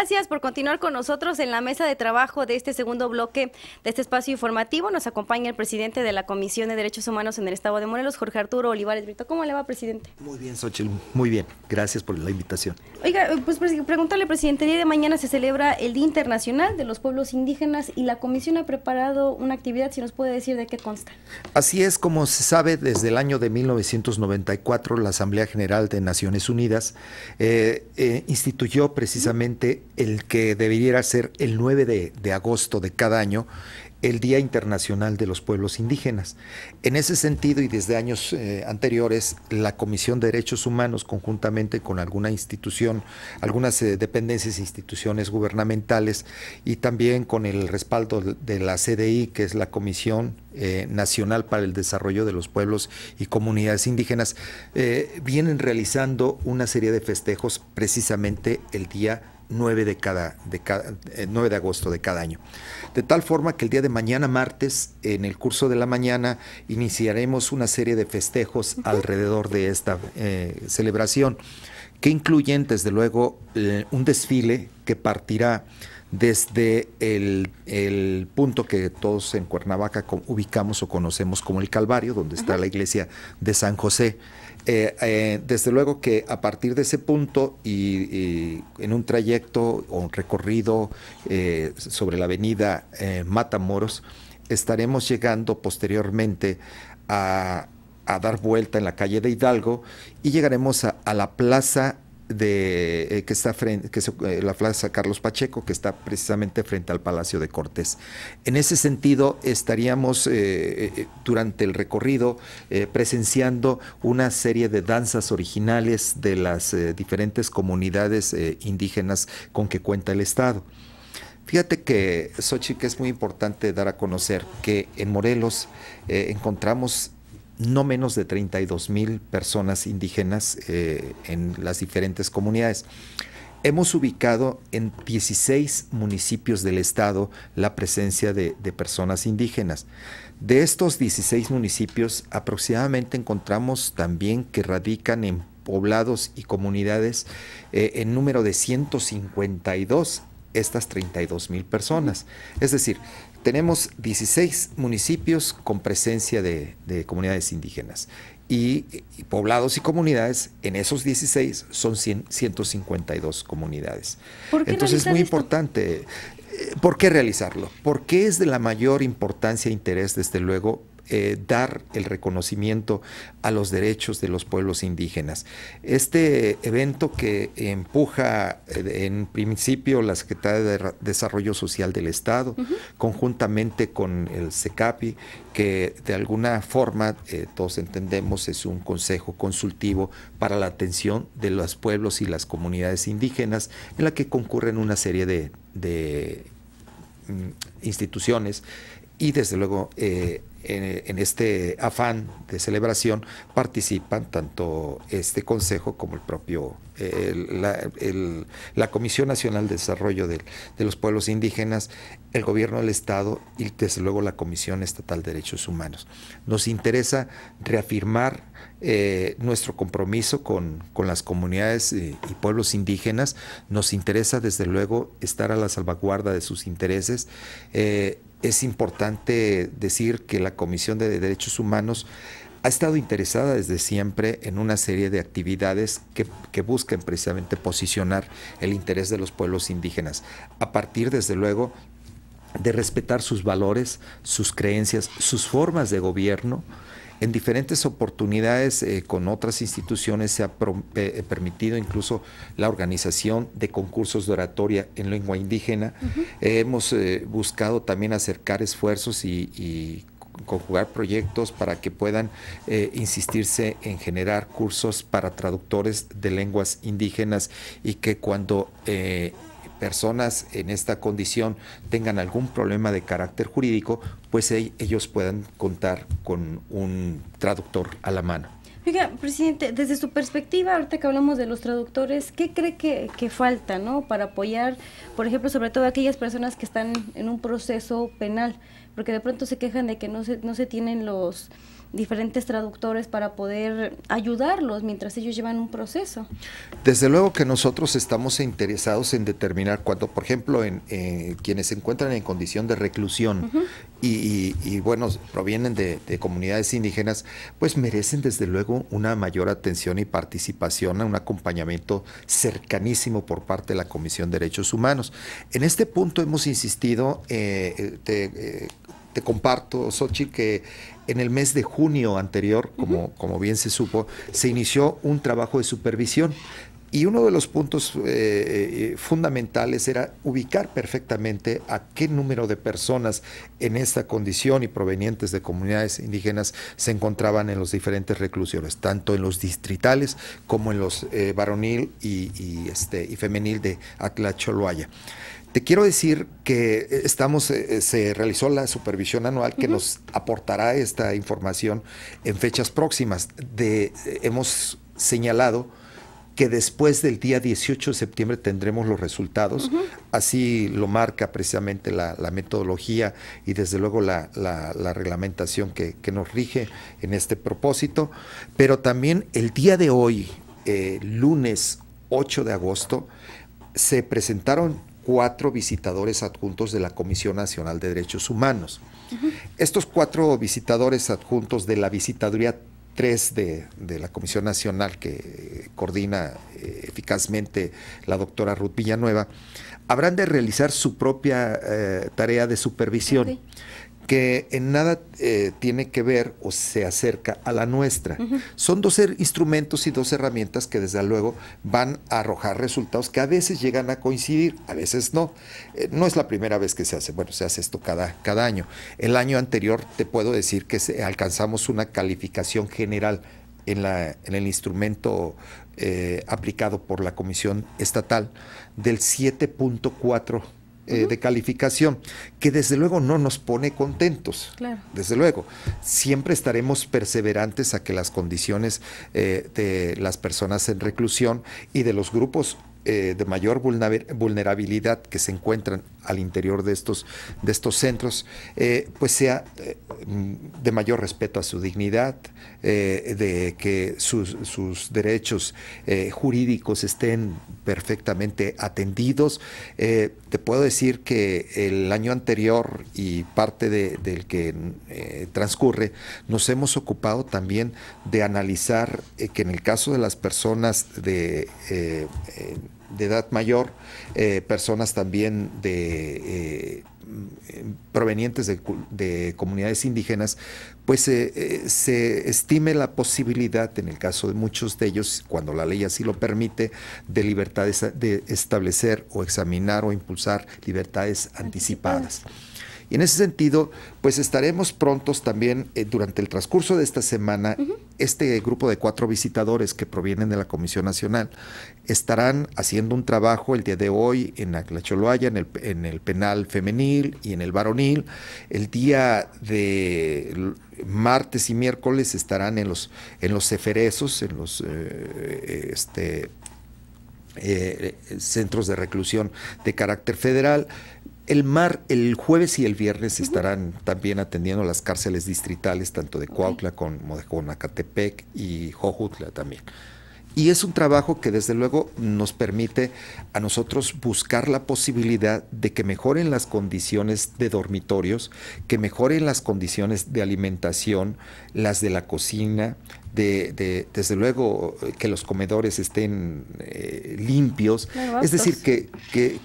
gracias por continuar con nosotros en la mesa de trabajo de este segundo bloque de este espacio informativo. Nos acompaña el presidente de la Comisión de Derechos Humanos en el Estado de Morelos, Jorge Arturo Olivares Brito. ¿Cómo le va, presidente? Muy bien, Xochitl, muy bien. Gracias por la invitación. Oiga, eh, pues, pues pregúntale, presidente, el día de mañana se celebra el Día Internacional de los Pueblos Indígenas y la Comisión ha preparado una actividad, si nos puede decir de qué consta. Así es, como se sabe, desde el año de 1994 la Asamblea General de Naciones Unidas eh, eh, instituyó precisamente el que debería ser el 9 de, agosto de cada año, el Día Internacional de los Pueblos Indígenas. En ese sentido y desde años eh, anteriores, la Comisión de Derechos Humanos, conjuntamente con alguna institución, algunas eh, dependencias e instituciones gubernamentales y también con el respaldo de la CDI, que es la Comisión eh, Nacional para el Desarrollo de los Pueblos y Comunidades Indígenas, vienen realizando una serie de festejos precisamente el Día 9 de, cada, de, cada, eh, de agosto de cada año. De tal forma que el día de mañana, martes, en el curso de la mañana, iniciaremos una serie de festejos alrededor de esta eh, celebración, que incluyen, desde luego, eh, un desfile que partirá desde el, punto que todos en Cuernavaca ubicamos o conocemos como el Calvario, donde está la iglesia de San José eh, eh, desde luego que a partir de ese punto y, en un trayecto o un recorrido eh, sobre la avenida Matamoros, estaremos llegando posteriormente a, dar vuelta en la calle de Hidalgo y llegaremos a la plaza de, eh, que está frente, que eh, la Plaza Carlos Pacheco, que está precisamente frente al Palacio de Cortés. En ese sentido, estaríamos eh, durante el recorrido presenciando una serie de danzas originales de las diferentes comunidades indígenas con que cuenta el Estado. Fíjate que, Xochitl, que es muy importante dar a conocer que en Morelos encontramos no menos de 32 mil personas indígenas eh, en las diferentes comunidades. Hemos ubicado en 16 municipios del estado la presencia de, personas indígenas. De estos 16 municipios, aproximadamente encontramos también que radican en poblados y comunidades eh, en número de 152 estas 32 mil personas. Es decir, tenemos 16 municipios con presencia de, comunidades indígenas y, poblados y comunidades, en esos 16 son 152 comunidades. Entonces es muy importante. Eh, ¿Por qué realizarlo? ¿Por qué es de la mayor importancia e interés, desde luego, eh, dar el reconocimiento a los derechos de los pueblos indígenas. Este evento que empuja eh, en principio la Secretaría de Desarrollo Social del Estado, conjuntamente con el SECAPI, que de alguna forma eh, todos entendemos es un consejo consultivo para la atención de los pueblos y las comunidades indígenas, en la que concurren una serie de, mm, instituciones y desde luego en, este afán de celebración participan tanto este Consejo como el propio, eh, la, Comisión Nacional de Desarrollo de, los Pueblos Indígenas, el Gobierno del Estado y desde luego la Comisión Estatal de Derechos Humanos. Nos interesa reafirmar eh, nuestro compromiso con, las comunidades y, pueblos indígenas, nos interesa desde luego estar a la salvaguarda de sus intereses. Eh, es importante decir que la Comisión de Derechos Humanos ha estado interesada desde siempre en una serie de actividades que, que, busquen precisamente posicionar el interés de los pueblos indígenas, a partir desde luego de respetar sus valores, sus creencias, sus formas de gobierno, en diferentes oportunidades eh, con otras instituciones se ha eh, eh, permitido incluso la organización de concursos de oratoria en lengua indígena. hemos buscado también acercar esfuerzos y, conjugar proyectos para que puedan insistirse en generar cursos para traductores de lenguas indígenas y que cuando personas en esta condición tengan algún problema de carácter jurídico pues e-, ellos puedan contar con un traductor a la mano. Oiga, presidente, desde su perspectiva, ahorita que hablamos de los traductores, ¿qué cree que, falta ¿no? para apoyar, por ejemplo, sobre todo aquellas personas que están en un proceso penal? Porque de pronto se quejan de que no se, no se tienen los diferentes traductores para poder ayudarlos mientras ellos llevan un proceso. Desde luego que nosotros estamos interesados en determinar cuando, por ejemplo, en eh, quienes se encuentran en condición de reclusión y, bueno, provienen de, comunidades indígenas, pues merecen desde luego una mayor atención y participación, un acompañamiento cercanísimo por parte de la Comisión de Derechos Humanos. En este punto hemos insistido, eh, eh, eh, te, comparto, sochi que en el mes de junio anterior, como bien se supo, se inició un trabajo de supervisión y uno de los puntos eh, eh, eh, fundamentales era ubicar perfectamente a qué número de personas en esta condición y provenientes de comunidades indígenas se encontraban en los diferentes reclusiones, tanto en los distritales como en los varonil y, este, y femenil de Atlacholoaya. Te quiero decir que estamos, se realizó la supervisión anual que nos aportará esta información en fechas próximas. De, hemos señalado que después del día 18 de septiembre tendremos los resultados. Así lo marca precisamente la, metodología y desde luego la, reglamentación que, nos rige en este propósito. Pero también el día de hoy, eh, lunes 8 de agosto, se presentaron cuatro visitadores adjuntos de la Comisión Nacional de Derechos Humanos. Estos cuatro visitadores adjuntos de la visitaduría tres de, la Comisión Nacional que eh, coordina eh, eficazmente la doctora Ruth Villanueva, habrán de realizar su propia eh, tarea de supervisión que en nada eh, tiene que ver o se acerca a la nuestra. Son dos instrumentos y dos herramientas que desde luego van a arrojar resultados que a veces llegan a coincidir, a veces no. Eh, no es la primera vez que se hace, bueno, se hace esto cada, cada año. El año anterior te puedo decir que alcanzamos una calificación general en, la, en el instrumento eh, aplicado por la Comisión Estatal del 7.4 eh, de calificación, que desde luego no nos pone contentos. Desde luego, siempre estaremos perseverantes a que las condiciones eh, de las personas en reclusión y de los grupos eh, de mayor vulnerabilidad que se encuentran al interior de estos, de estos centros, eh, pues sea eh, de mayor respeto a su dignidad, eh, de que sus, derechos jurídicos estén perfectamente atendidos. te puedo decir que el año anterior y parte del que transcurre, nos hemos ocupado también de analizar que en el caso de las personas de de edad mayor, eh, personas también de, eh, mm, provenientes de, comunidades indígenas, pues eh, se estime la posibilidad, en el caso de muchos de ellos, cuando la ley así lo permite, de libertades de establecer o examinar o impulsar libertades anticipadas. Y en ese sentido, pues estaremos prontos también eh, durante el transcurso de esta semana, este grupo de cuatro visitadores que provienen de la Comisión Nacional estarán haciendo un trabajo el día de hoy en la en el, en el penal femenil y en el varonil. El día de martes y miércoles estarán en los, en los en los... Eh, eh, este, centros de reclusión de carácter federal. El mar, el jueves y el viernes estarán también atendiendo las cárceles distritales, tanto de Coautla como de Conacatepec y Jojutla también. Y es un trabajo que desde luego nos permite a nosotros buscar la posibilidad de que mejoren las condiciones de dormitorios, que mejoren las condiciones de alimentación, las de la cocina, de, desde luego, que los comedores estén eh, limpios. es decir, que,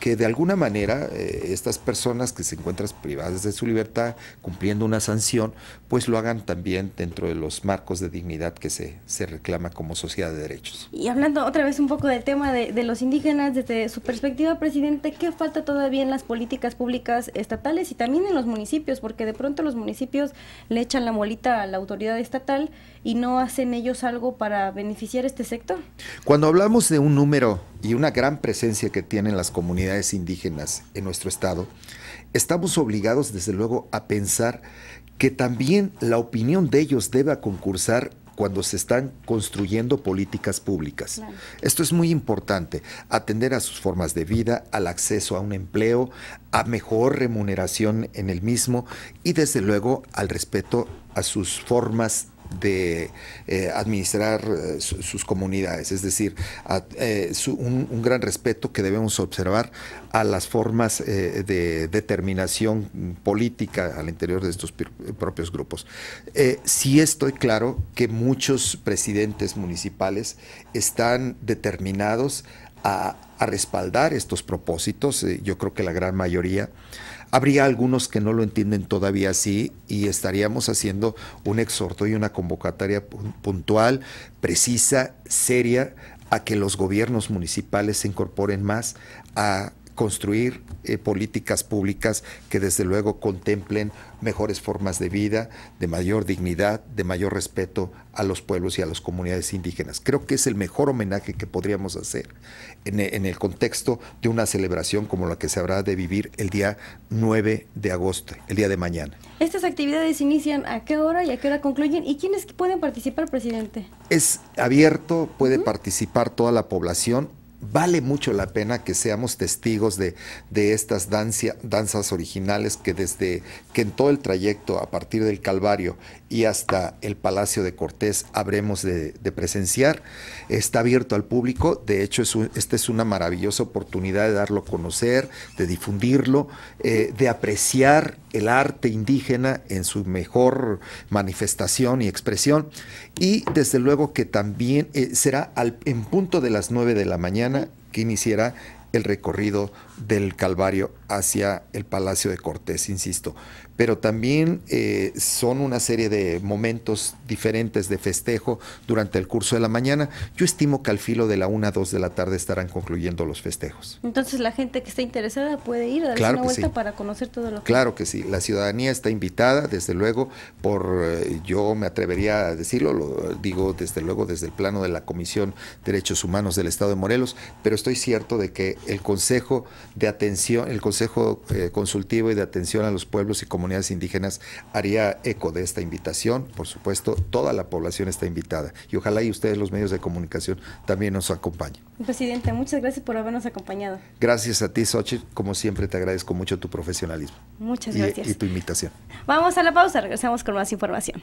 que, de alguna manera eh, estas personas que se encuentran privadas de su libertad, cumpliendo una sanción, pues lo hagan también dentro de los marcos de dignidad que se, se reclama como sociedad de derechos. Y hablando otra vez un poco del tema de, los indígenas, desde su perspectiva, presidente, ¿qué falta todavía en las políticas públicas estatales y también en los municipios? Porque de pronto los municipios le echan la molita a la autoridad estatal y no hacen hacen ellos algo para beneficiar este sector. Cuando hablamos de un número y una gran presencia que tienen las comunidades indígenas en nuestro estado, estamos obligados desde luego a pensar que también la opinión de ellos deba concursar cuando se están construyendo políticas públicas. Esto es muy importante, atender a sus formas de vida, al acceso a un empleo, a mejor remuneración en el mismo y desde luego al respeto a sus formas de eh, administrar eh, sus comunidades, es decir, eh, un, gran respeto que debemos observar a las formas de determinación política al interior de estos propios grupos. sí estoy claro que muchos presidentes municipales están determinados a respaldar estos propósitos, yo creo que la gran mayoría, Habría algunos que no lo entienden todavía así y estaríamos haciendo un exhorto y una convocatoria puntual, precisa, seria, a que los gobiernos municipales se incorporen más a construir eh, políticas públicas que desde luego contemplen mejores formas de vida, de mayor dignidad, de mayor respeto a los pueblos y a las comunidades indígenas. Creo que es el mejor homenaje que podríamos hacer en, e, el contexto de una celebración como la que se habrá de vivir el día 9 de agosto, el día de mañana. Estas actividades inician a qué hora y a qué hora concluyen y quiénes pueden participar, presidente. Es abierto, puede participar toda la población vale mucho la pena que seamos testigos de, de estas dancia, danzas originales que desde que en todo el trayecto a partir del Calvario y hasta el Palacio de Cortés habremos de, presenciar. Está abierto al público, de hecho es esta es una maravillosa oportunidad de darlo a conocer, de difundirlo, eh, de apreciar el arte indígena en su mejor manifestación y expresión y desde luego que también eh, será en punto de las 9 de la mañana que iniciara el recorrido del Calvario hacia el Palacio de Cortés, insisto pero también eh, son una serie de momentos diferentes de festejo durante el curso de la mañana. Yo estimo que al filo de la una a 2 de la tarde estarán concluyendo los festejos. Entonces la gente que está interesada puede ir a darse una vuelta para conocer todo lo que... Claro que sí, la ciudadanía está invitada, desde luego, por, eh, yo me atrevería a decirlo, lo digo desde luego desde el plano de la Comisión de Derechos Humanos del Estado de Morelos, pero estoy cierto de que el Consejo de Atención, el Consejo eh, Consultivo y de Atención a los Pueblos y Comunidades, comunidades indígenas haría eco de esta invitación. Por supuesto, toda la población está invitada y ojalá y ustedes los medios de comunicación también nos acompañen. Presidente, muchas gracias por habernos acompañado. Gracias a ti, Sochi. Como siempre, te agradezco mucho tu profesionalismo. Muchas gracias. y tu invitación. Vamos a la pausa, regresamos con más información.